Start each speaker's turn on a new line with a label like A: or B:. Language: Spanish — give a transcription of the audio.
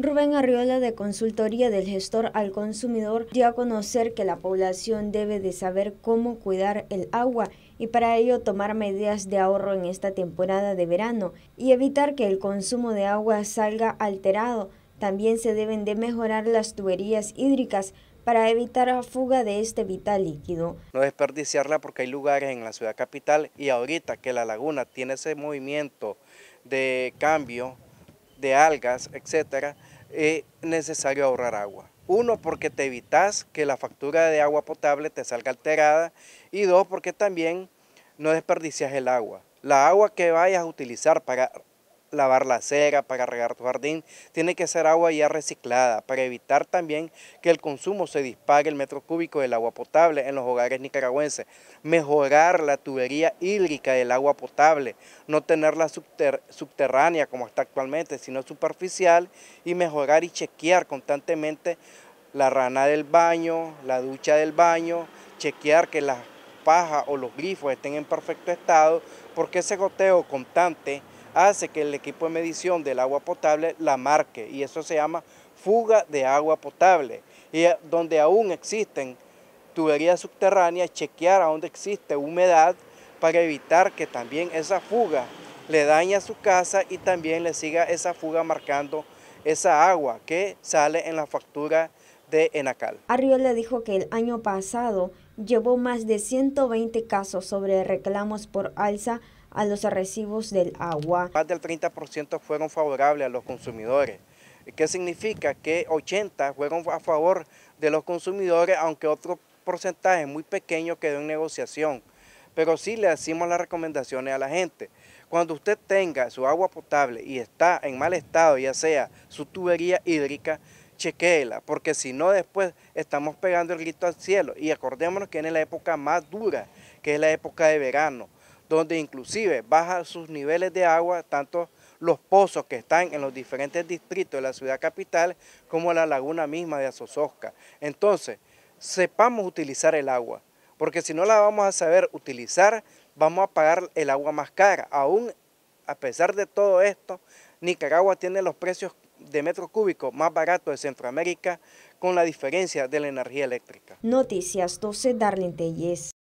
A: Rubén Arriola de Consultoría del Gestor al Consumidor dio a conocer que la población debe de saber cómo cuidar el agua y para ello tomar medidas de ahorro en esta temporada de verano y evitar que el consumo de agua salga alterado. También se deben de mejorar las tuberías hídricas para evitar la fuga de este vital líquido.
B: No desperdiciarla porque hay lugares en la ciudad capital y ahorita que la laguna tiene ese movimiento de cambio de algas, etcétera, es eh, necesario ahorrar agua. Uno, porque te evitas que la factura de agua potable te salga alterada. Y dos, porque también no desperdicias el agua. La agua que vayas a utilizar para lavar la acera, para regar tu jardín, tiene que ser agua ya reciclada para evitar también que el consumo se dispare el metro cúbico del agua potable en los hogares nicaragüenses, mejorar la tubería hídrica del agua potable, no tenerla subterránea como está actualmente, sino superficial y mejorar y chequear constantemente la rana del baño, la ducha del baño, chequear que las pajas o los grifos estén en perfecto estado, porque ese goteo constante hace que el equipo de medición del agua potable la marque y eso se llama fuga de agua potable y donde aún existen tuberías subterráneas, chequear a dónde existe humedad para evitar que también esa fuga le dañe a su casa y también le siga esa fuga marcando esa agua que sale en la factura de Enacal.
A: le dijo que el año pasado llevó más de 120 casos sobre reclamos por alza a los
B: recibos del agua. Más del 30% fueron favorables a los consumidores, que significa que 80 fueron a favor de los consumidores, aunque otro porcentaje muy pequeño quedó en negociación. Pero sí le decimos las recomendaciones a la gente. Cuando usted tenga su agua potable y está en mal estado, ya sea su tubería hídrica, Chequela, porque si no después estamos pegando el grito al cielo. Y acordémonos que en la época más dura, que es la época de verano, donde inclusive baja sus niveles de agua, tanto los pozos que están en los diferentes distritos de la ciudad capital, como la laguna misma de Azozosca. Entonces, sepamos utilizar el agua, porque si no la vamos a saber utilizar, vamos a pagar el agua más cara. Aún a pesar de todo esto, Nicaragua tiene los precios de metro cúbico más barato de Centroamérica con la diferencia de la energía eléctrica. Noticias
A: 12, Darlene Telles.